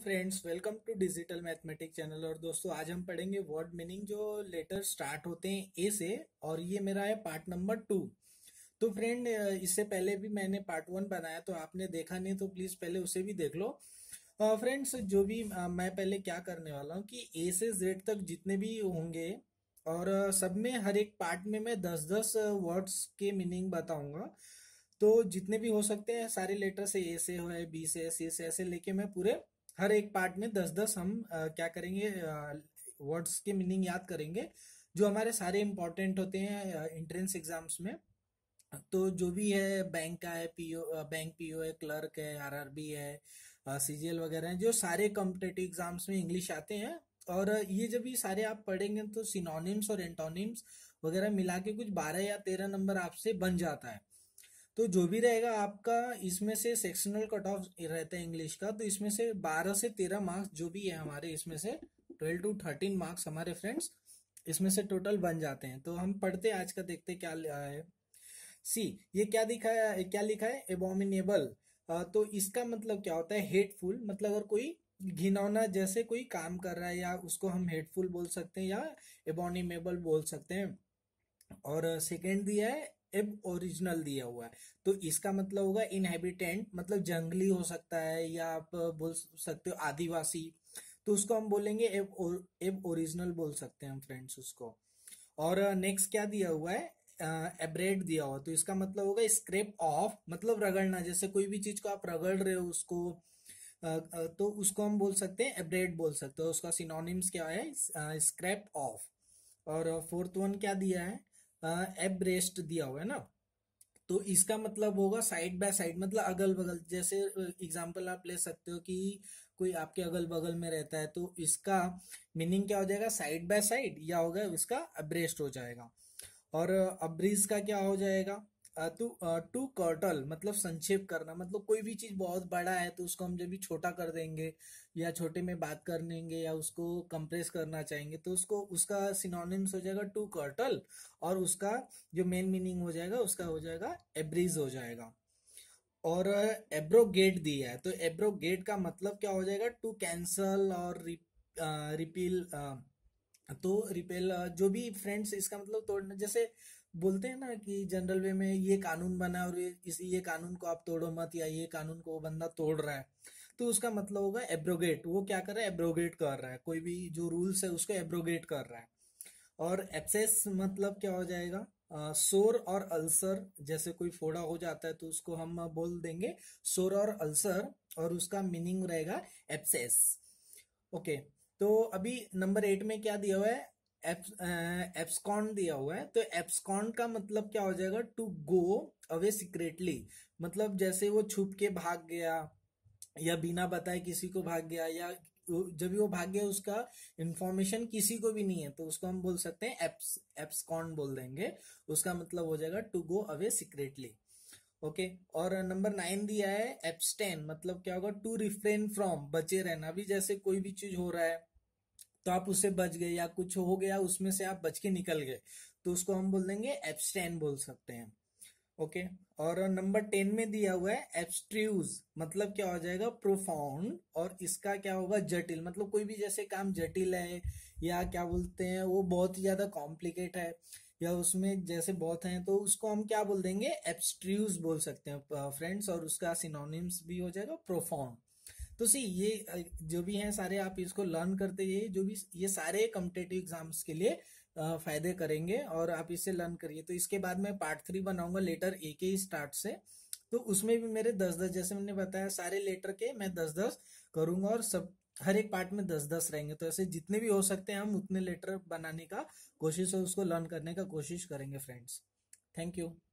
Friends welcome to digital mathematic channel और दोस्तों आज हम पढ़ेंगे वर्ड मीनिंग जो लेटर स्टार्ट होते हैं ए से और ये मेरा है पार्ट नंबर टू तो फ्रेंड इससे पहले भी मैंने पार्ट वन बनाया तो आपने देखा नहीं तो प्लीज पहले उसे भी देख लो फ्रेंड्स जो भी मैं पहले क्या करने वाला हूँ कि ए से जेड तक जितने भी होंगे और सब में हर एक पार्ट में मैं दस दस वर्ड्स के मीनिंग बताऊंगा तो जितने भी हो सकते हैं सारे लेटर से ए से हो बी से सी से ऐसे लेके मैं पूरे हर एक पार्ट में दस दस हम आ, क्या करेंगे वर्ड्स के मीनिंग याद करेंगे जो हमारे सारे इंपॉर्टेंट होते हैं इंट्रेंस एग्जाम्स में तो जो भी है बैंक का है पीओ बैंक पीओ है क्लर्क है आरआरबी है सीजीएल वगैरह है जो सारे कॉम्पिटेटिव एग्जाम्स में इंग्लिश आते हैं और ये जब ये सारे आप पढ़ेंगे तो सिनोनिम्स और एंटोनिम्स वगैरह मिला के कुछ बारह या तेरह नंबर आपसे बन जाता है तो जो भी रहेगा आपका इसमें से सेक्शनल कट ऑफ रहता है इंग्लिश का तो इसमें से बारह से तेरह मार्क्स जो भी है हमारे इसमें से ट्वेल्व टू थर्टीन मार्क्स हमारे फ्रेंड्स इसमें से टोटल बन जाते हैं तो हम पढ़ते आज का देखते क्या है सी ये क्या दिखाया क्या लिखा है एबोमिनेबल तो इसका मतलब क्या होता है हेटफुल मतलब अगर कोई घिनौना जैसे कोई काम कर रहा है या उसको हम हेटफुल बोल सकते हैं या एबोनिमेबल बोल सकते हैं और सेकेंड दिया है एब ओरिजिनल दिया हुआ है तो इसका मतलब होगा इनहेबिटेंट मतलब जंगली हो सकता है या आप बोल सकते हो आदिवासी तो उसको हम बोलेंगे एब और, एब ओरिजिनल बोल सकते हैं हम फ्रेंड्स उसको और नेक्स्ट क्या दिया हुआ है एब्रेड दिया हुआ तो इसका मतलब होगा स्क्रेप ऑफ मतलब रगड़ना जैसे कोई भी चीज को आप रगड़ रहे हो उसको तो उसको हम बोल सकते हैं एब्रेड बोल सकते हो तो उसका सिनोनिम्स क्या है स्क्रेप ऑफ और फोर्थ वन क्या दिया है एब्रेस्ट दिया हुआ है ना तो इसका मतलब होगा साइड बाय साइड मतलब अगल बगल जैसे एग्जाम्पल आप ले सकते हो कि कोई आपके अगल बगल में रहता है तो इसका मीनिंग क्या हो जाएगा साइड बाय साइड या होगा इसका अब्रेस्ट हो जाएगा और अब्रिज का क्या हो जाएगा तो टू कर्टल मतलब संक्षेप करना मतलब कोई भी चीज़ बहुत बड़ा है तो उसको हम जब भी छोटा कर देंगे या छोटे में बात कर लेंगे या उसको कंप्रेस करना चाहेंगे तो उसको उसका सिनोनिम्स हो जाएगा टू कर्टल और उसका जो मेन मीनिंग हो जाएगा उसका हो जाएगा एब्रीज हो जाएगा और एब्रोगेट दिया है तो एब्रोगेट का मतलब क्या हो जाएगा टू कैंसल और रिप, आ, रिपील आ, तो रिपेल जो भी फ्रेंड्स इसका मतलब तोड़ना जैसे बोलते हैं ना कि जनरल वे में ये कानून बना और इस ये कानून को आप तोड़ो मत या ये कानून को वो बंदा तोड़ रहा है तो उसका मतलब होगा एब्रोगेट वो क्या कर रहा है एब्रोगेट कर रहा है कोई भी जो रूल्स है उसको एब्रोगेट कर रहा है और एब्सेस मतलब क्या हो जाएगा शोर और अल्सर जैसे कोई फोड़ा हो जाता है तो उसको हम बोल देंगे सोर और अल्सर और उसका मीनिंग रहेगा एब्सेस ओके okay. तो अभी नंबर एट में क्या दिया हुआ है एप्सकॉन दिया हुआ है तो एप्सकॉन का मतलब क्या हो जाएगा टू गो अवे सीक्रेटली मतलब जैसे वो छुप के भाग गया या बिना बताए किसी को भाग गया या जब वो भाग गया उसका इंफॉर्मेशन किसी को भी नहीं है तो उसको हम बोल सकते हैं एप्स एप्सकॉन बोल देंगे उसका मतलब हो जाएगा to go away secretly okay और नंबर नाइन दिया है एप्सटेन मतलब क्या होगा टू रिफ्रेन फ्रॉम बचे रहना अभी जैसे कोई भी चीज हो रहा है तो आप उससे बच गए या कुछ हो गया उसमें से आप बच के निकल गए तो उसको हम बोल देंगे एब्सटेन बोल सकते हैं ओके और नंबर टेन में दिया हुआ है एब्सट्रूज मतलब क्या हो जाएगा प्रोफाउंड और इसका क्या होगा जटिल मतलब कोई भी जैसे काम जटिल है या क्या बोलते हैं वो बहुत ही ज्यादा कॉम्प्लिकेट है या उसमें जैसे बहुत हैं तो उसको हम क्या बोल देंगे एब्सट्रूज बोल सकते हैं फ्रेंड्स और उसका सिनोनिम्स भी हो जाएगा प्रोफाउंड तो सी ये जो भी हैं सारे आप इसको लर्न करते जाइए जो भी ये सारे कम्पिटेटिव एग्जाम्स के लिए फायदे करेंगे और आप इसे लर्न करिए तो इसके बाद मैं पार्ट थ्री बनाऊंगा लेटर ए के स्टार्ट से तो उसमें भी मेरे दस दस जैसे मैंने बताया सारे लेटर के मैं दस दस करूंगा और सब हर एक पार्ट में दस दस रहेंगे तो ऐसे जितने भी हो सकते हैं हम उतने लेटर बनाने का कोशिश और उसको लर्न करने का कोशिश करेंगे फ्रेंड्स थैंक यू